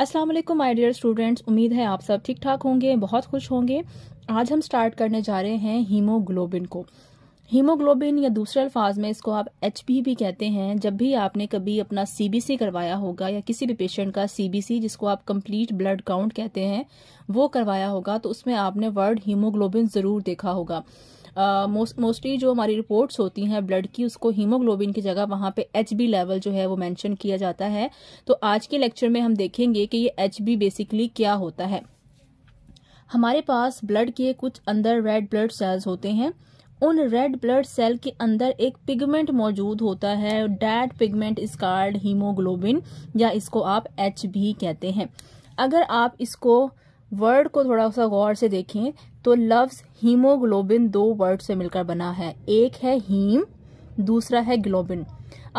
वालेकुम my dear students उम्मीद है आप सब ठीक ठाक होंगे बहुत खुश होंगे आज हम स्टार्ट करने जा रहे हैं हीमोग्लोबिन को हीमोग्लोबिन या दूसरे अल्फाज में इसको आप एच भी कहते हैं जब भी आपने कभी अपना सीबीसी करवाया होगा या किसी भी पेशेंट का सीबीसी जिसको आप कंप्लीट ब्लड काउंट कहते हैं वो करवाया होगा तो उसमें आपने वर्ड हीमोग्लोबिन ज़रूर देखा होगा मोस्टली जो हमारी रिपोर्ट्स होती हैं ब्लड की उसको हीमोग्लोबिन की जगह वहां पे एच लेवल जो है वो मैंशन किया जाता है तो आज के लेक्चर में हम देखेंगे कि ये एच बेसिकली क्या होता है हमारे पास ब्लड के कुछ अंदर रेड ब्लड सेल्स होते हैं उन रेड ब्लड सेल के अंदर एक पिगमेंट मौजूद होता है that pigment is called haemoglobin या इसको आप एच कहते हैं अगर आप इसको वर्ड को थोड़ा सा गौर से देखें तो लव्स हीमोग्लोबिन दो वर्ड से मिलकर बना है एक है हीम दूसरा है ग्लोबिन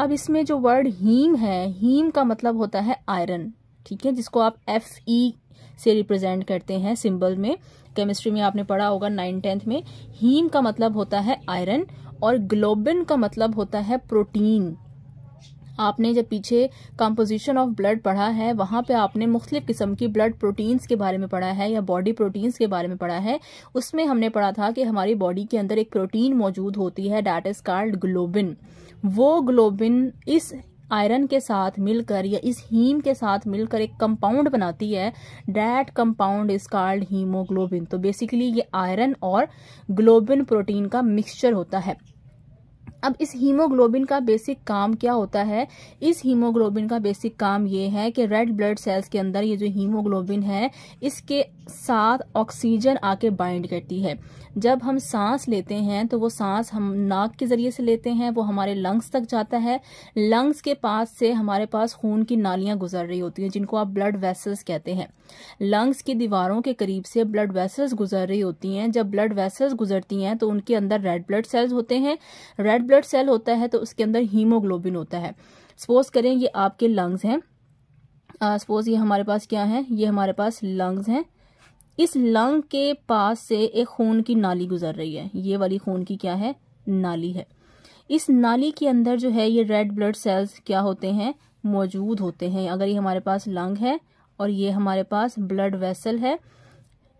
अब इसमें जो वर्ड हीम है हीम का मतलब होता है आयरन ठीक है जिसको आप एफ ई e से रिप्रेजेंट करते हैं सिंबल में केमिस्ट्री में आपने पढ़ा होगा नाइन टेंथ में हीम का मतलब होता है आयरन और ग्लोबिन का मतलब होता है प्रोटीन आपने जब पीछे कंपोजिशन ऑफ ब्लड पढ़ा है वहां पे आपने मुख्तलिफ किस्म की ब्लड प्रोटीन्स के बारे में पढ़ा है या बॉडी प्रोटीन्स के बारे में पढ़ा है उसमें हमने पढ़ा था कि हमारी बॉडी के अंदर एक प्रोटीन मौजूद होती है डैट इज कार्ड ग्लोबिन वो ग्लोबिन इस आयरन के साथ मिलकर या इस हीम के साथ मिलकर एक कंपाउंड बनाती है that compound is called haemoglobin तो बेसिकली ये आयरन और ग्लोबिन प्रोटीन का मिक्सचर होता है अब इस हीमोग्लोबिन का बेसिक काम क्या होता है इस हीमोग्लोबिन का बेसिक काम ये है कि रेड ब्लड सेल्स के अंदर ये जो हीमोग्लोबिन है इसके साथ ऑक्सीजन आके बाइंड करती है जब हम सांस लेते हैं तो वो सांस हम नाक के ज़रिए से लेते हैं वो हमारे लंग्स तक जाता है लंग्स के पास से हमारे पास खून की नालियाँ गुजर रही होती हैं जिनको आप ब्लड वेसल्स कहते हैं लंग्स की दीवारों के करीब से ब्लड वेसल्स गुजर रही होती हैं जब ब्लड वेसल्स गुजरती हैं तो उनके अंदर रेड ब्लड सेल्स होते हैं रेड ब्लड सेल होता है तो उसके अंदर हीमोग्लोबिन होता है सपोज करें ये आपके लंग्स हैं सपोज ये हमारे पास क्या है ये हमारे पास लंग्स हैं इस लंग के पास से एक खून की नाली गुजर रही है ये वाली खून की क्या है नाली है इस नाली के अंदर जो है ये रेड ब्लड सेल्स क्या होते हैं मौजूद होते हैं अगर ये हमारे पास लंग है और ये हमारे पास ब्लड वेसल है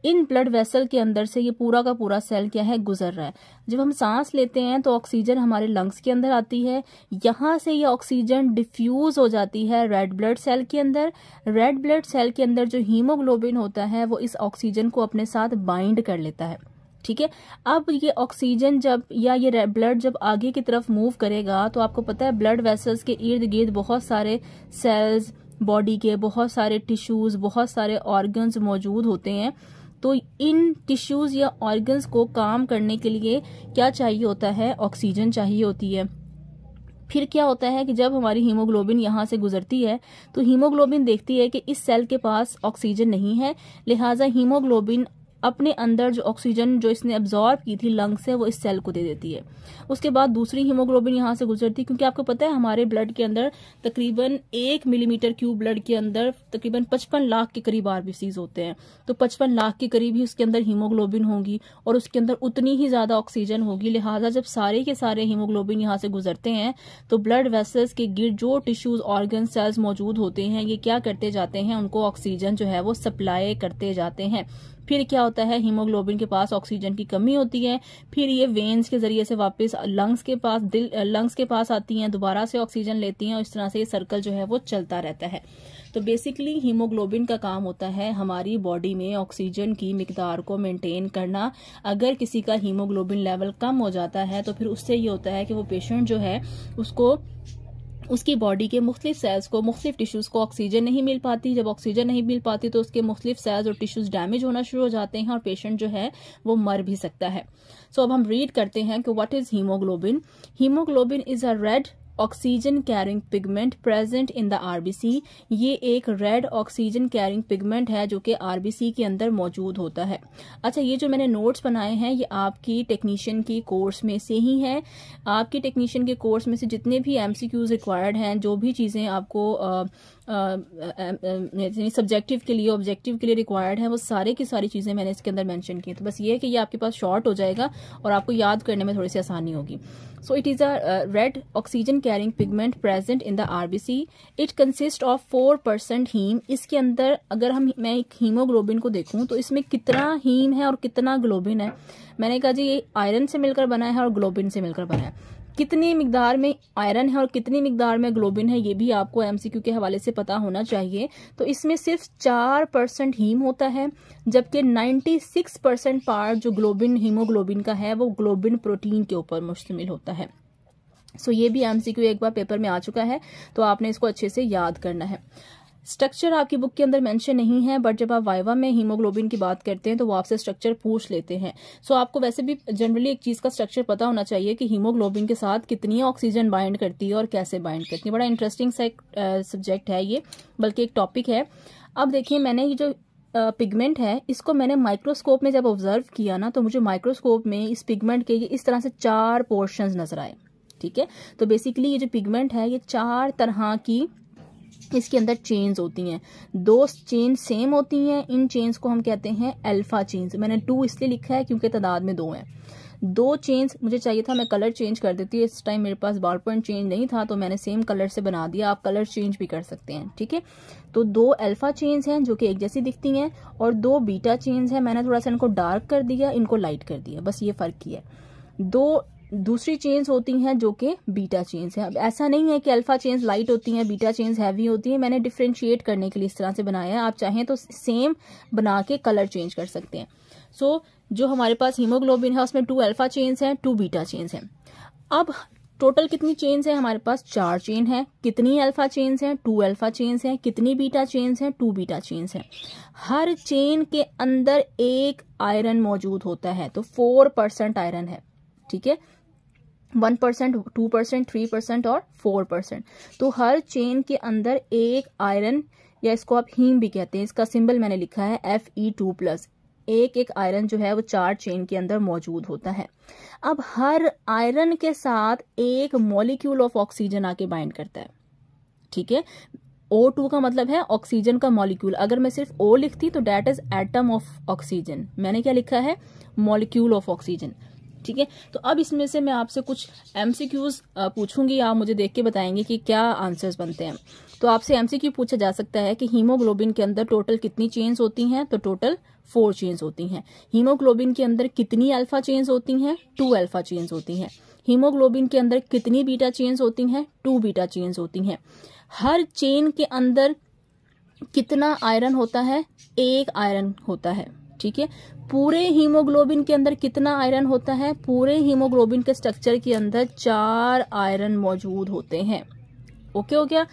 इन ब्लड वेसल के अंदर से ये पूरा का पूरा सेल क्या है गुजर रहा है जब हम सांस लेते हैं तो ऑक्सीजन हमारे लंग्स के अंदर आती है यहां से ये ऑक्सीजन डिफ्यूज हो जाती है रेड ब्लड सेल के अंदर रेड ब्लड सेल के अंदर जो हीमोग्लोबिन होता है वो इस ऑक्सीजन को अपने साथ बाइंड कर लेता है ठीक है अब ये ऑक्सीजन जब या ये ब्लड जब आगे की तरफ मूव करेगा तो आपको पता है ब्लड वेसल्स के इर्द गिर्द बहुत सारे सेल्स बॉडी के बहुत सारे टिश्यूज बहुत सारे ऑर्गन्स मौजूद होते हैं तो इन टिश्यूज या ऑर्गन्स को काम करने के लिए क्या चाहिए होता है ऑक्सीजन चाहिए होती है फिर क्या होता है कि जब हमारी हीमोग्लोबिन यहां से गुजरती है तो हीमोग्लोबिन देखती है कि इस सेल के पास ऑक्सीजन नहीं है लिहाजा हीमोग्लोबिन अपने अंदर जो ऑक्सीजन जो इसने अब्जॉर्ब की थी लंग से वो इस सेल को दे देती है उसके बाद दूसरी हीमोग्लोबिन यहाँ से गुजरती है क्योंकि आपको पता है हमारे ब्लड के अंदर तकरीबन एक मिलीमीटर क्यूब ब्लड के अंदर तकरीबन पचपन लाख के करीब आरबीसीज होते हैं तो पचपन लाख के करीब ही उसके अंदर हीमोग्लोबिन होगी और उसके अंदर उतनी ही ज्यादा ऑक्सीजन होगी लिहाजा जब सारे के सारे हीमोग्लोबिन यहाँ से गुजरते हैं तो ब्लड वेसल्स के गिर जो टिश्यूज ऑर्गन सेल्स मौजूद होते हैं ये क्या करते जाते हैं उनको ऑक्सीजन जो है वो सप्लाई करते जाते हैं फिर क्या होता है हीमोग्लोबिन के पास ऑक्सीजन की कमी होती है फिर ये वेन्स के जरिए से वापस लंग्स के पास दिल लंग्स के पास आती हैं दोबारा से ऑक्सीजन लेती हैं और इस तरह से ये सर्कल जो है वो चलता रहता है तो बेसिकली हीमोग्लोबिन का काम होता है हमारी बॉडी में ऑक्सीजन की मकदार को मेंटेन करना अगर किसी का हीमोग्लोबिन लेवल कम हो जाता है तो फिर उससे ये होता है कि वो पेशेंट जो है उसको उसकी बॉडी के मुख्तलिफ सेल्स को मुख्तलिफ टिश्यूज़ को ऑक्सीजन नहीं मिल पाती जब ऑक्सीजन नहीं मिल पाती तो उसके मुख्तलिफ सेल्स और टिश्यूज़ डैमेज होना शुरू हो जाते हैं और पेशेंट जो है वो मर भी सकता है सो so, अब हम रीड करते हैं कि what is haemoglobin haemoglobin is a red oxygen carrying pigment present in the RBC ये एक रेड ऑक्सीजन कैरिंग पिगमेंट है जो कि आरबीसी के अंदर मौजूद होता है अच्छा ये जो मैंने नोट्स बनाए हैं ये आपकी टेक्नीशियन की कोर्स में से ही है आपकी टेक्नीशियन के कोर्स में से जितने भी एमसीक्यूज रिक्वायर्ड हैं जो भी चीज़ें आपको आ, सब्जेक्टिव के लिए ऑब्जेक्टिव के लिए रिक्वायर्ड है वो सारे की सारी चीज़ें मैंने इसके अंदर मैंशन की तो बस ये है कि ये आपके पास शॉर्ट हो जाएगा और आपको याद करने में थोड़ी सी आसानी होगी so it is a red oxygen carrying pigment present in the the it consist of four percent haem इसके अंदर अगर हम मैं एक हीमोग्लोबिन को देखूँ तो इसमें कितना हीम है और कितना ग्लोबिन है मैंने कहा जी ये आयरन से मिलकर बना है और ग्लोबिन से मिलकर बना है कितनी मिकदार में आयरन है और कितनी मिकदार में ग्लोबिन है ये भी आपको एमसीक्यू के हवाले से पता होना चाहिए तो इसमें सिर्फ चार परसेंट हीम होता है जबकि 96 परसेंट पार्ट जो ग्लोबिन हीमोग्लोबिन का है वो ग्लोबिन प्रोटीन के ऊपर मुश्तमिल होता है सो ये भी एमसीक्यू एक बार पेपर में आ चुका है तो आपने इसको अच्छे से याद करना है स्ट्रक्चर आपकी बुक के अंदर मेंशन नहीं है बट जब आप वाइवा में हीमोग्लोबिन की बात करते हैं तो वो आपसे स्ट्रक्चर पूछ लेते हैं सो so, आपको वैसे भी जनरली एक चीज का स्ट्रक्चर पता होना चाहिए कि हीमोग्लोबिन के साथ कितनी ऑक्सीजन बाइंड करती है और कैसे बाइंड करती है बड़ा इंटरेस्टिंग सब्जेक्ट है ये बल्कि एक टॉपिक है अब देखिए मैंने ये जो पिगमेंट uh, है इसको मैंने माइक्रोस्कोप में जब ऑब्जर्व किया ना तो मुझे माइक्रोस्कोप में इस पिगमेंट के इस तरह से चार पोर्शन नजर आए ठीक है तो बेसिकली ये जो पिगमेंट है ये चार तरह की इसके अंदर चेन्स होती हैं दो चेन सेम होती हैं इन चेन्स को हम कहते हैं अल्फा चेन्स मैंने टू इसलिए लिखा है क्योंकि तादाद में दो हैं दो चेन्स मुझे चाहिए था मैं कलर चेंज कर देती हूँ इस टाइम मेरे पास बॉल पॉइंट चेंज नहीं था तो मैंने सेम कलर से बना दिया आप कलर चेंज भी कर सकते हैं ठीक है तो दो अल्फा चेन्स हैं जो कि एक जैसी दिखती हैं और दो बीटा चेन्स हैं मैंने थोड़ा सा इनको डार्क कर दिया इनको लाइट कर दिया बस ये फ़र्क किया दो दूसरी चेन्स होती हैं जो कि बीटा चेन्स हैं अब ऐसा नहीं है कि अल्फा चेन्स लाइट होती हैं बीटा चेन्स हैवी होती हैं मैंने डिफ्रेंशिएट करने के लिए इस तरह से बनाया है आप चाहें तो सेम बना के कलर चेंज कर सकते हैं सो so, जो हमारे पास हीमोग्लोबिन है उसमें टू अल्फा चेन्स हैं टू बीटा चेन्स हैं अब टोटल कितनी चेन्स हैं हमारे पास चार चेन है कितनी अल्फा चेन्स हैं टू अल्फा चेन्स हैं कितनी बीटा चेन्स हैं टू बीटा चेन्स हैं हर चेन के अंदर एक आयरन मौजूद होता है तो फोर परसेंट आयरन है ठीक है one percent two percent three percent और फोर परसेंट तो हर चेन के अंदर एक आयरन या इसको आप हीम भी कहते हैं इसका सिंबल मैंने लिखा है एफ ई टू प्लस एक एक आयरन जो है वो चार चेन के अंदर मौजूद होता है अब हर आयरन के साथ एक मॉलिक्यूल ऑफ ऑक्सीजन आके बाइंड करता है ठीक है O2 का मतलब है ऑक्सीजन का मॉलिक्यूल अगर मैं सिर्फ O लिखती तो that is atom of oxygen मैंने क्या लिखा है मॉलिक्यूल ऑफ ऑक्सीजन ठीक है तो अब इसमें से मैं आपसे कुछ एम पूछूंगी आप मुझे देख के बताएंगे कि क्या आंसर्स बनते हैं तो आपसे एमसीक्यू पूछा जा सकता है कि हीमोग्लोबिन के अंदर टोटल कितनी चेन्स होती हैं तो टोटल फोर चेन्स होती हैं हीमोग्लोबिन के अंदर कितनी अल्फा चेन्स होती हैं टू अल्फा चेन्स होती हैं हीमोग्लोबिन के अंदर कितनी बीटा चेन्स होती हैं टू बीटा चेन्स होती हैं हर चेन के अंदर कितना आयरन होता है एक आयरन होता है ठीक है पूरे हीमोग्लोबिन के अंदर कितना आयरन होता है पूरे हीमोग्लोबिन के स्ट्रक्चर के अंदर चार आयरन मौजूद होते हैं ओके हो गया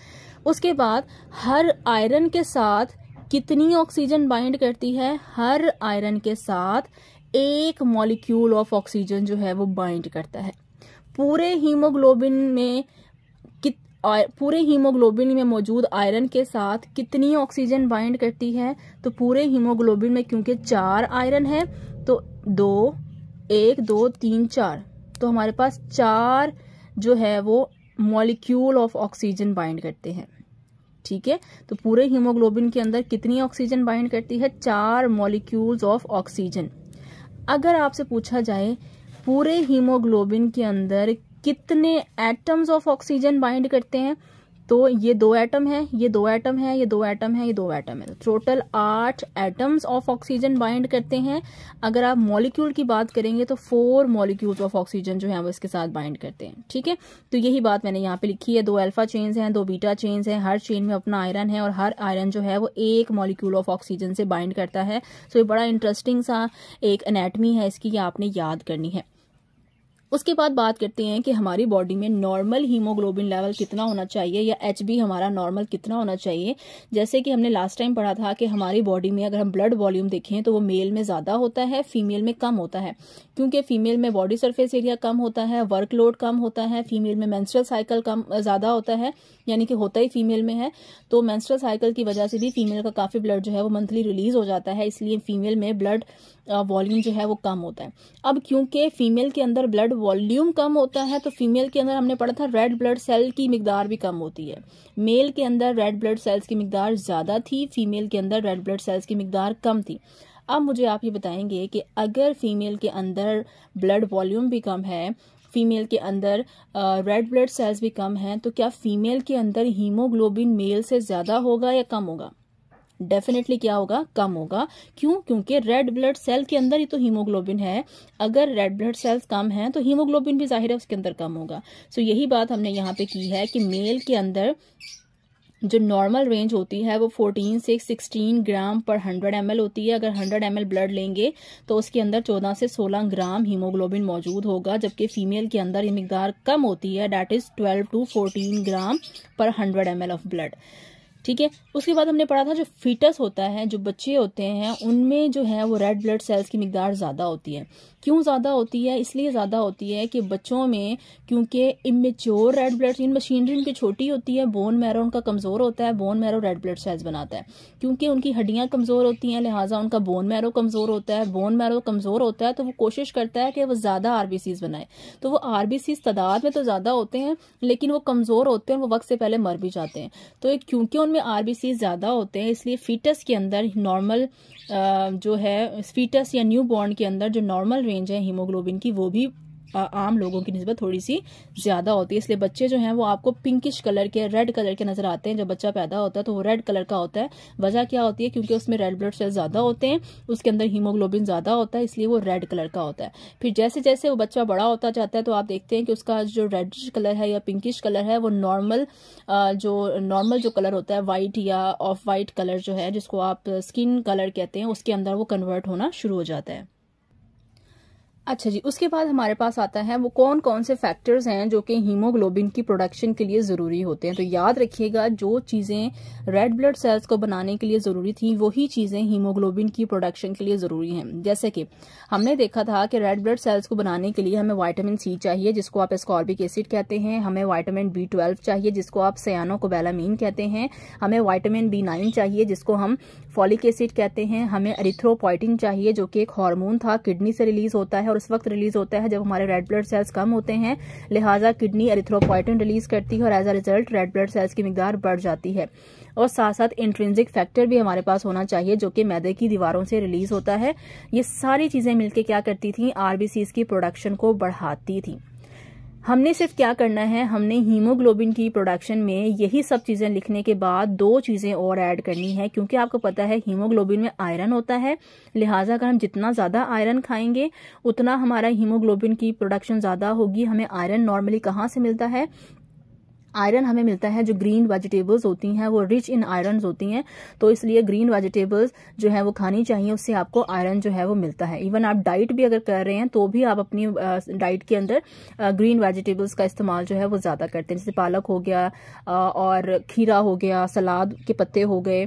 उसके बाद हर आयरन के साथ कितनी ऑक्सीजन बाइंड करती है हर आयरन के साथ एक मॉलिक्यूल ऑफ ऑक्सीजन जो है वो बाइंड करता है पूरे हीमोग्लोबिन में पूरे हीमोग्लोबिन में मौजूद आयरन के साथ कितनी ऑक्सीजन बाइंड करती है तो पूरे हीमोग्लोबिन में क्योंकि चार आयरन है तो दो एक दो तीन चार तो हमारे पास चार जो है वो मॉलिक्यूल ऑफ ऑक्सीजन बाइंड करते हैं ठीक है तो पूरे हीमोग्लोबिन के अंदर कितनी ऑक्सीजन बाइंड करती है चार मॉलिक्यूल्स ऑफ ऑक्सीजन अगर आपसे पूछा जाए पूरे हीमोग्लोबिन के अंदर कितने एटम्स ऑफ ऑक्सीजन बाइंड करते हैं तो ये दो एटम है ये दो एटम है ये दो एटम है ये दो एटम है टोटल आठ एटम्स ऑफ ऑक्सीजन बाइंड करते हैं अगर आप मॉलिक्यूल की बात करेंगे तो फोर मॉलिक्यूल्स ऑफ ऑक्सीजन जो है वो इसके साथ बाइंड करते हैं ठीक है तो यही बात मैंने यहाँ पे लिखी है दो अल्फा चेन्स हैं दो बीटा चेन्स हैं हर चेन में अपना आयरन है और हर आयरन जो है वो एक मॉलिक्यूल ऑफ ऑक्सीजन से बाइंड करता है सो तो ये बड़ा इंटरेस्टिंग सा एक अनेटमी है इसकी आपने याद करनी है उसके बाद बात करते हैं कि हमारी बॉडी में नॉर्मल हीमोग्लोबिन लेवल कितना होना चाहिए या एच हमारा नॉर्मल कितना होना चाहिए जैसे कि हमने लास्ट टाइम पढ़ा था कि हमारी बॉडी में अगर हम ब्लड वॉल्यूम देखें तो वो मेल में ज़्यादा होता है फीमेल में कम होता है क्योंकि फीमेल में बॉडी सर्फेस एरिया कम होता है वर्कलोड कम होता है फीमेल में मैंस्ट्रल साइकिल कम ज़्यादा होता है यानी कि होता ही फीमेल में है तो मैंस्ट्रल साइकिल की वजह से भी फीमेल का काफ़ी ब्लड जो है वो मंथली रिलीज हो जाता है इसलिए फीमेल में ब्लड वॉल्यूम जो है वो कम होता है अब क्योंकि फीमेल के अंदर ब्लड वॉल्यूम कम होता है तो फीमेल के अंदर हमने पढ़ा था रेड ब्लड सेल की मिकदार भी कम होती है मेल के अंदर रेड ब्लड सेल्स की मिकदार ज़्यादा थी फीमेल के अंदर रेड ब्लड सेल्स की मिकदार कम थी अब मुझे आप ये बताएंगे कि अगर फीमेल के अंदर ब्लड वॉल्यूम भी कम है फीमेल के अंदर रेड ब्लड सेल्स भी कम हैं तो क्या फीमेल के अंदर हीमोग्लोबिन मेल से ज़्यादा होगा या कम होगा डेफिनेटली क्या होगा कम होगा क्यों क्योंकि रेड ब्लड सेल के अंदर ही तो हीमोग्लोबिन है अगर रेड ब्लड सेल्स कम है तो हीमोग्लोबिन भी जाहिर है उसके अंदर कम होगा सो so, यही बात हमने यहाँ पे की है कि मेल के अंदर जो नॉर्मल रेंज होती है वो 14 से 16 ग्राम पर 100 एम होती है अगर 100 एम ब्लड लेंगे तो उसके अंदर 14 से 16 ग्राम हीमोग्लोबिन मौजूद होगा जबकि फीमेल के अंदर ये मकदार कम होती है डैट इज़ 12 टू 14 ग्राम पर 100 एम ऑफ ब्लड ठीक है उसके बाद हमने पढ़ा था जो फीटस होता है जो बच्चे होते हैं उनमें जो है वो रेड ब्लड सेल्स की मकदार ज़्यादा होती है क्यों ज़्यादा होती है इसलिए ज़्यादा होती है कि बच्चों में क्योंकि immature red blood cell machinery उनकी छोटी होती है बोन मैरो उनका कमज़ोर होता है bone marrow red blood cells बनाता है क्योंकि उनकी हड्डियाँ कमज़ोर होती हैं लिहाजा उनका बोन मैरो कमज़ोर होता है बोन मैरो कमज़ोर होता है तो वो कोशिश करता है कि वो ज़्यादा आर बनाए तो वो आर तादाद में तो ज़्यादा होते हैं लेकिन वो कमज़ोर होते हैं वो वक्त से पहले मर भी जाते हैं तो क्योंकि उनमें आर ज़्यादा होते हैं इसलिए फीटस के अंदर नॉर्मल जो है फीटस या न्यू बॉर्न के अंदर जो नॉर्मल रेंज है हीमोग्लोबिन की वो भी आम लोगों की नस्बत थोड़ी सी ज़्यादा होती है इसलिए बच्चे जो हैं वो आपको पिंकिश कलर के रेड कलर के नज़र आते हैं जब बच्चा पैदा होता है तो वो रेड कलर का होता है वजह क्या होती है क्योंकि उसमें रेड ब्लड सेल ज़्यादा होते हैं उसके अंदर हीमोग्लोबिन ज़्यादा होता है इसलिए वो रेड कलर का होता है फिर जैसे जैसे वो बच्चा बड़ा होता जाता है तो आप देखते हैं कि उसका जो रेड कलर है या पिंकिश कलर है वो नॉर्मल जो नॉर्मल जो कलर होता है वाइट या ऑफ वाइट कलर जो है जिसको आप स्किन कलर कहते हैं उसके अंदर वो कन्वर्ट होना शुरू हो जाता है अच्छा जी उसके बाद हमारे पास आता है वो कौन कौन से फैक्टर्स हैं जो कि हीमोग्लोबिन की प्रोडक्शन के लिए ज़रूरी होते हैं तो याद रखिएगा जो चीज़ें रेड ब्लड सेल्स को बनाने के लिए ज़रूरी थी वही चीज़ें हीमोग्लोबिन की प्रोडक्शन के लिए ज़रूरी हैं जैसे कि हमने देखा था कि रेड ब्लड सेल्स को बनाने के लिए हमें वाइटामिन सी चाहिए जिसको आप स्कॉर्बिक एसिड कहते हैं हमें वाइटामिन बी चाहिए जिसको आप सयानोकोबेलामीन कहते हैं हमें वाइटामिन बी चाहिए जिसको हम फॉलिक एसिड कहते हैं हमें अरिथ्रोपॉइटिन चाहिए जो कि एक हार्मोन था किडनी से रिलीज होता है और उस वक्त रिलीज होता है जब हमारे रेड ब्लड सेल्स कम होते हैं लिहाजा किडनी एरिथ्रोपोइटिन रिलीज करती है और as a result red blood cells की मिकदार बढ़ जाती है और साथ साथ इंट्रेंसिक फैक्टर भी हमारे पास होना चाहिए जो कि मैदे की दीवारों से रिलीज होता है ये सारी चीजें मिलकर क्या करती थी आरबीसी की प्रोडक्शन को बढ़ाती थी हमने सिर्फ क्या करना है हमने हीमोग्लोबिन की प्रोडक्शन में यही सब चीज़ें लिखने के बाद दो चीज़ें और ऐड करनी है क्योंकि आपको पता है हीमोग्लोबिन में आयरन होता है लिहाजा अगर हम जितना ज़्यादा आयरन खाएंगे उतना हमारा हीमोग्लोबिन की प्रोडक्शन ज़्यादा होगी हमें आयरन नॉर्मली कहाँ से मिलता है आयरन हमें मिलता है जो ग्रीन वेजिटेबल्स होती हैं वो रिच इन आयरन होती हैं तो इसलिए ग्रीन वेजिटेबल्स जो है वो खानी चाहिए उससे आपको आयरन जो है वो मिलता है इवन आप डाइट भी अगर कर रहे हैं तो भी आप अपनी डाइट के अंदर ग्रीन वेजिटेबल्स का इस्तेमाल जो है वो ज़्यादा करते हैं जैसे पालक हो गया और खीरा हो गया सलाद के पत्ते हो गए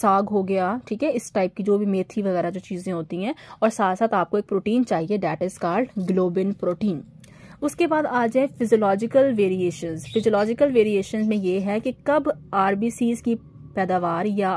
साग हो गया ठीक है इस टाइप की जो भी मेथी वगैरह जो चीज़ें होती हैं और साथ साथ आपको एक प्रोटीन चाहिए that is called globin protein उसके बाद आ जाए फिजोलॉजिकल वेरिएशन फिजोलॉजिकल वेरिएशन में ये है कि कब आर की पैदावार या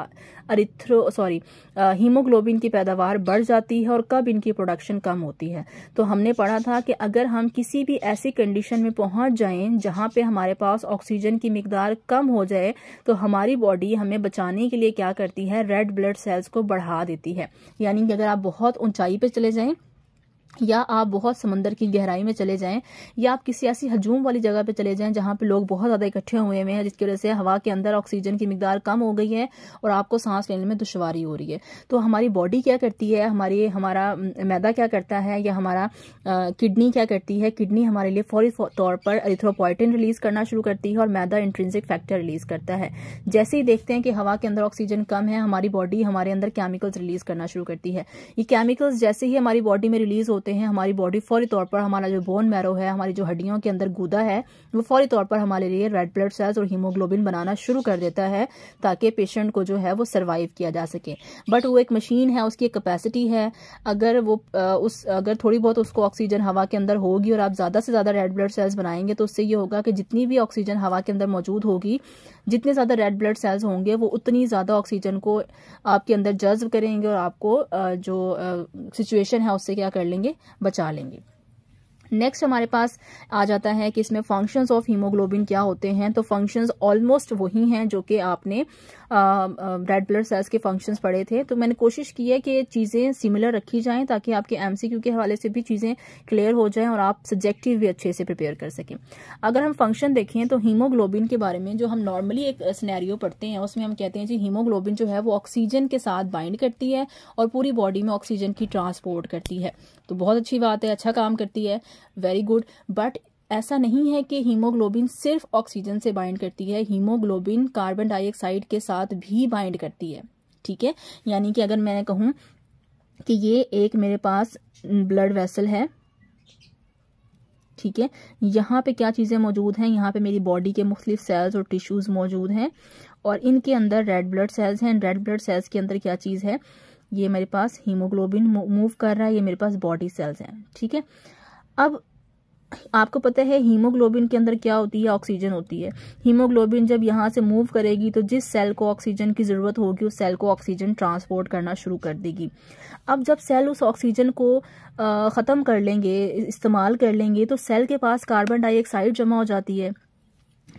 अरिथ्रो सॉरी हीमोग्लोबिन की पैदावार बढ़ जाती है और कब इनकी प्रोडक्शन कम होती है तो हमने पढ़ा था कि अगर हम किसी भी ऐसी कंडीशन में पहुंच जाएं जहां पे हमारे पास ऑक्सीजन की मकदार कम हो जाए तो हमारी बॉडी हमें बचाने के लिए क्या करती है रेड ब्लड सेल्स को बढ़ा देती है यानी कि अगर आप बहुत ऊंचाई पर चले जाएँ या आप बहुत समंदर की गहराई में चले जाएं या आप किसी ऐसी हजूम वाली जगह पे चले जाएं जहां पे लोग बहुत ज़्यादा इकट्ठे हुए हुए हैं जिसकी वजह से हवा के अंदर ऑक्सीजन की मिकदार कम हो गई है और आपको सांस लेने में दुशारी हो रही है तो हमारी बॉडी क्या करती है हमारी हमारा मैदा क्या करता है या हमारा किडनी क्या करती है किडनी हमारे लिए फौरी तौर पर एथ्रोपोइटिन रिलीज़ करना शुरू करती है और मैदा इंट्रेंसिक फैक्टर रिलीज़ करता है जैसे ही देखते हैं कि हवा के अंदर ऑक्सीजन कम है हमारी बॉडी हमारे अंदर केमिकल्स रिलीज़ करना शुरू करती है ये केमिकल्स जैसे ही हमारी बॉडी में रिलीज़ हो होते हैं हमारी बॉडी फौरी तौर पर हमारा जो बोन मैरो है हमारी जो हड्डियों के अंदर गुदा है वो फौरी तौर पर हमारे लिए रेड ब्लड सेल्स और हीमोग्लोबिन बनाना शुरू कर देता है ताकि पेशेंट को जो है वो सर्वाइव किया जा सके बट वो एक मशीन है उसकी एक कैपेसिटी है अगर वो उस अगर थोड़ी बहुत उसको ऑक्सीजन हवा के अंदर होगी और आप ज़्यादा से ज़्यादा रेड ब्लड सेल्स बनाएंगे तो उससे ये होगा कि जितनी भी ऑक्सीजन हवा के अंदर मौजूद होगी जितने ज़्यादा रेड ब्लड सेल्स होंगे वो उतनी ज़्यादा ऑक्सीजन को आपके अंदर जज्ब करेंगे और आपको जो सिचुएशन है उससे क्या कर लेंगे लेंगे बचा लेंगे नेक्स्ट हमारे पास आ जाता है कि इसमें फंक्शंस ऑफ हीमोग्लोबिन क्या होते हैं तो फंक्शंस ऑलमोस्ट वही हैं जो कि आपने रेड ब्लड सेल्स के फंक्शंस पढ़े थे तो मैंने कोशिश की है कि चीज़ें सिमिलर रखी जाएं ताकि आपके एमसीक्यू के हवाले से भी चीज़ें क्लियर हो जाएं और आप सब्जेक्टिव भी अच्छे से प्रिपेयर कर सकें अगर हम फंक्शन देखें तो हीमोग्लोबिन के बारे में जो हम नॉर्मली एक स्नैरियो पढ़ते हैं उसमें हम कहते हैं जी हीमोग्लोबिन जो है वो ऑक्सीजन के साथ बाइंड करती है और पूरी बॉडी में ऑक्सीजन की ट्रांसपोर्ट करती है तो बहुत अच्छी बात है अच्छा काम करती है वेरी गुड बट ऐसा नहीं है कि हीमोग्लोबिन सिर्फ ऑक्सीजन से बाइंड करती है हीमोग्लोबिन कार्बन डाइऑक्साइड के साथ भी बाइंड करती है ठीक है यानी कि अगर मैं कहूँ कि ये एक मेरे पास ब्लड वेसल है ठीक है यहाँ पे क्या चीज़ें मौजूद हैं यहाँ पे मेरी बॉडी के मुख्तलिफ सेल्स और टिश्यूज़ मौजूद हैं और इनके अंदर रेड ब्लड सेल्स हैं रेड ब्लड सेल्स के अंदर क्या चीज़ है ये मेरे पास हीमोग्लोबिन मूव कर रहा है ये मेरे पास बॉडी सेल्स हैं ठीक है अब आपको पता है हीमोग्लोबिन के अंदर क्या होती है ऑक्सीजन होती है हीमोग्लोबिन जब यहाँ से मूव करेगी तो जिस सेल को ऑक्सीजन की ज़रूरत होगी उस सेल को ऑक्सीजन ट्रांसपोर्ट करना शुरू कर देगी अब जब सेल उस ऑक्सीजन को ख़त्म कर लेंगे इस्तेमाल कर लेंगे तो सेल के पास कार्बन डाइऑक्साइड जमा हो जाती है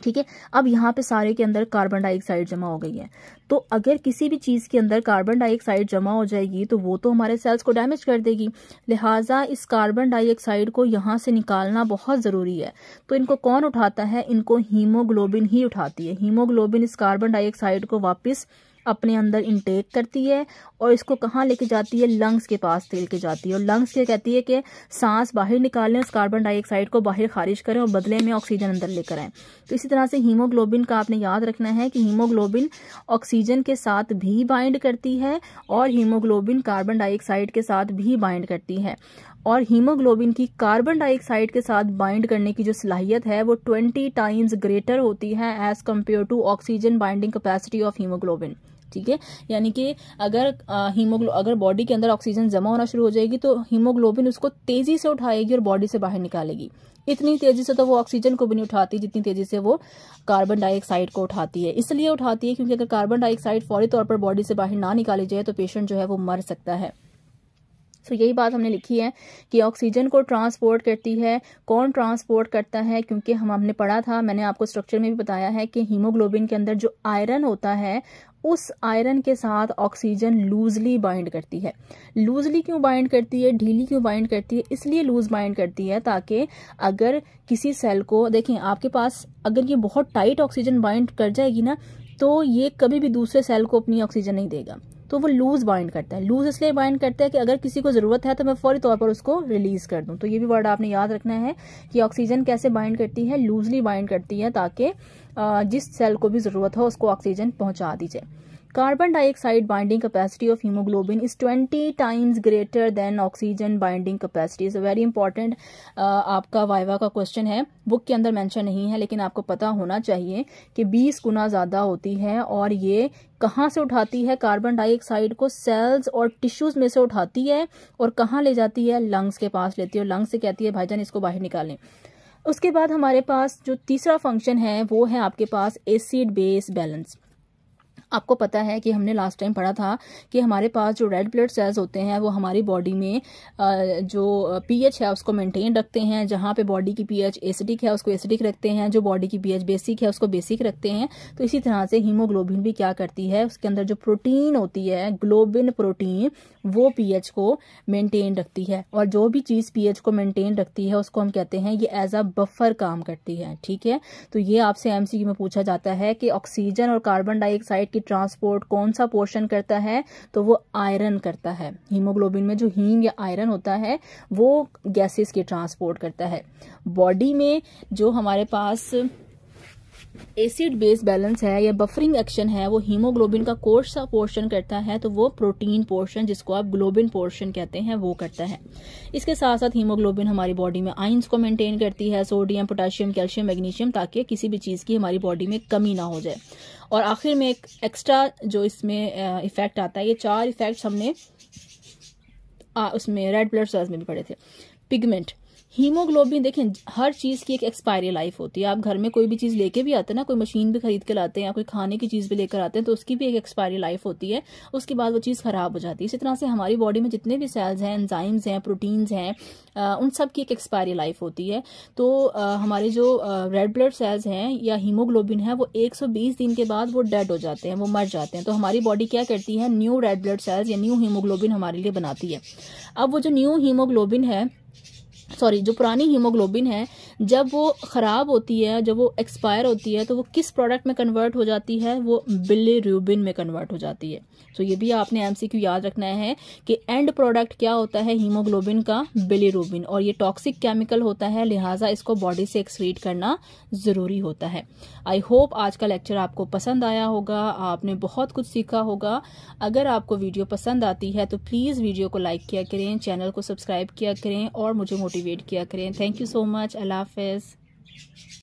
ठीक है अब यहाँ पे सारे के अंदर कार्बन डाइऑक्साइड जमा हो गई है तो अगर किसी भी चीज़ के अंदर कार्बन डाइऑक्साइड जमा हो जाएगी तो वो तो हमारे सेल्स को डैमेज कर देगी लिहाजा इस कार्बन डाइऑक्साइड को यहाँ से निकालना बहुत ज़रूरी है तो इनको कौन उठाता है इनको हीमोग्लोबिन ही उठाती है हीमोग्लोबिन इस कार्बन डाइऑक्साइड को वापिस अपने अंदर इनटेक करती है और इसको कहाँ लेके जाती है लंग्स के पास तेल के जाती है और लंग्स क्या कहती है कि सांस बाहर निकालें उस कार्बन डाइऑक्साइड को बाहर खारिज करें और बदले में ऑक्सीजन अंदर लेकर आए तो इसी तरह से हीमोग्लोबिन का आपने याद रखना है कि हीमोग्लोबिन ऑक्सीजन के साथ भी बाइंड करती है और हीमोग्लोबिन कार्बन डाइऑक्साइड के साथ भी बाइंड करती है और हीमोग्लोबिन की कार्बन डाइऑक्साइड के साथ बाइंड करने की जो सलाहियत है वो 20 टाइम्स ग्रेटर होती है as compare to oxygen binding capacity of haemoglobin ठीक है यानी कि अगर हीमोग्लो अगर बॉडी के अंदर ऑक्सीजन जमा होना शुरू हो जाएगी तो हीमोग्लोबिन उसको तेजी से उठाएगी और बॉडी से बाहर निकालेगी इतनी तेजी से तो वो ऑक्सीजन को भी नहीं उठाती जितनी तेजी से वो कार्बन डाइऑक्साइड को उठाती है इसलिए उठाती है क्योंकि अगर कार्बन डाइऑक्साइड फौरी तौर पर बॉडी से बाहर ना निकाली जाए तो पेशेंट जो है वो मर सकता है तो यही बात हमने लिखी है कि ऑक्सीजन को ट्रांसपोर्ट करती है कौन ट्रांसपोर्ट करता है क्योंकि हम हमने पढ़ा था मैंने आपको स्ट्रक्चर में भी बताया है कि हीमोग्लोबिन के अंदर जो आयरन होता है उस आयरन के साथ ऑक्सीजन लूजली बाइंड करती है लूजली क्यों बाइंड करती है ढीली क्यों बाइंड करती है इसलिए लूज बाइंड करती है ताकि अगर किसी सेल को देखें आपके पास अगर ये बहुत टाइट ऑक्सीजन बाइंड कर जाएगी ना तो ये कभी भी दूसरे सेल को अपनी ऑक्सीजन नहीं देगा तो वो लूज बाइंड करता है लूज इसलिए बाइंड करता है कि अगर किसी को ज़रूरत है तो मैं फौरी तौर पर उसको रिलीज कर दूं तो ये भी वर्ड आपने याद रखना है कि ऑक्सीजन कैसे बाइंड करती है लूजली बाइंड करती है ताकि जिस सेल को भी ज़रूरत हो उसको ऑक्सीजन पहुंचा दी जाए carbon dioxide binding capacity of haemoglobin is 20 times greater than oxygen binding capacity is very important आपका वाइवा का क्वेश्चन है बुक के अंदर मेंशन नहीं है लेकिन आपको पता होना चाहिए कि 20 गुना ज़्यादा होती है और ये कहाँ से उठाती है कार्बन डाइऑक्साइड को सेल्स और टिश्यूज में से उठाती है और कहाँ ले जाती है लंग्स के पास लेती है और लंग्स से कहती है भाईजान इसको बाहर निकालें उसके बाद हमारे पास जो तीसरा फंक्शन है वो है आपके पास एसिड बेस बैलेंस आपको पता है कि हमने लास्ट टाइम पढ़ा था कि हमारे पास जो रेड ब्लड सेल्स होते हैं वो हमारी बॉडी में जो पीएच है उसको मेंटेन रखते हैं जहाँ पे बॉडी की पीएच एसिडिक है उसको एसिडिक रखते हैं जो बॉडी की पीएच बेसिक है उसको बेसिक रखते हैं तो इसी तरह से हीमोग्लोबिन भी क्या करती है उसके अंदर जो प्रोटीन होती है ग्लोबिन प्रोटीन वो पीएच को मेंटेन रखती है और जो भी चीज़ पीएच को मेंटेन रखती है उसको हम कहते हैं ये एज अ बफर काम करती है ठीक है तो ये आपसे एमसीक्यू में पूछा जाता है कि ऑक्सीजन और कार्बन डाइऑक्साइड की ट्रांसपोर्ट कौन सा पोर्शन करता है तो वो आयरन करता है हीमोग्लोबिन में जो हीम या आयरन होता है वो गैसेस की ट्रांसपोर्ट करता है बॉडी में जो हमारे पास एसिड बेस बैलेंस है या बफरिंग एक्शन है वो हीमोग्लोबिन का कोर्स सा पोर्शन करता है तो वो प्रोटीन पोर्शन जिसको आप ग्लोबिन पोर्शन कहते हैं वो करता है इसके साथ साथ हीमोग्लोबिन हमारी बॉडी में आइंस को मेंटेन करती है सोडियम पोटाशियम कैल्शियम मैग्नीशियम ताकि किसी भी चीज़ की हमारी बॉडी में कमी ना हो जाए और आखिर में एक एक्स्ट्रा जो इसमें इफेक्ट आता है ये चार इफेक्ट्स हमने आ, उसमें रेड ब्लड सेल्स में भी पड़े थे पिगमेंट हीमोग्लोबिन देखें हर चीज की एक एक्सपायरी लाइफ होती है आप घर में कोई भी चीज लेके भी आते हैं ना कोई मशीन भी खरीद के लाते हैं या कोई खाने की चीज भी लेकर आते हैं तो उसकी भी एक एक्सपायरी लाइफ होती है उसके बाद वो चीज खराब हो जाती है इसी तरह से हमारी बॉडी में जितने भी सेल्स हैं एंजाइम्स हैं प्रोटीन्स हैं उन सब की एक एक्सपायरी लाइफ होती है तो हमारे जो रेड ब्लड सेल्स हैं या हीमोग्लोबिन है वो बीस दिन के बाद वो डेड हो जाते हैं वो मर जाते हैं तो हमारी बॉडी क्या करती है न्यू रेड ब्लड सेल्स या न्यू हीमोग्लोबिन हमारे लिए बनाती है अब वो जो न्यू हीमोग्लोबिन है सॉरी जो पुरानी हीमोग्लोबिन है जब वो ख़राब होती है जब वो एक्सपायर होती है तो वो किस प्रोडक्ट में कन्वर्ट हो जाती है वो बिल्ली रूबिन में कन्वर्ट हो जाती है तो ये भी आपने एम याद रखना है कि एंड प्रोडक्ट क्या होता है हीमोग्लोबिन का बिलीरूबिन और ये टॉक्सिक केमिकल होता है लिहाजा इसको बॉडी से एक्सक्रीट करना ज़रूरी होता है आई होप आज का लेक्चर आपको पसंद आया होगा आपने बहुत कुछ सीखा होगा अगर आपको वीडियो पसंद आती है तो प्लीज़ वीडियो को लाइक किया करें चैनल को सब्सक्राइब किया करें और मुझे मोटिव मोटिवेट किया करें थैंक यू सो मच अल्लाह हाफ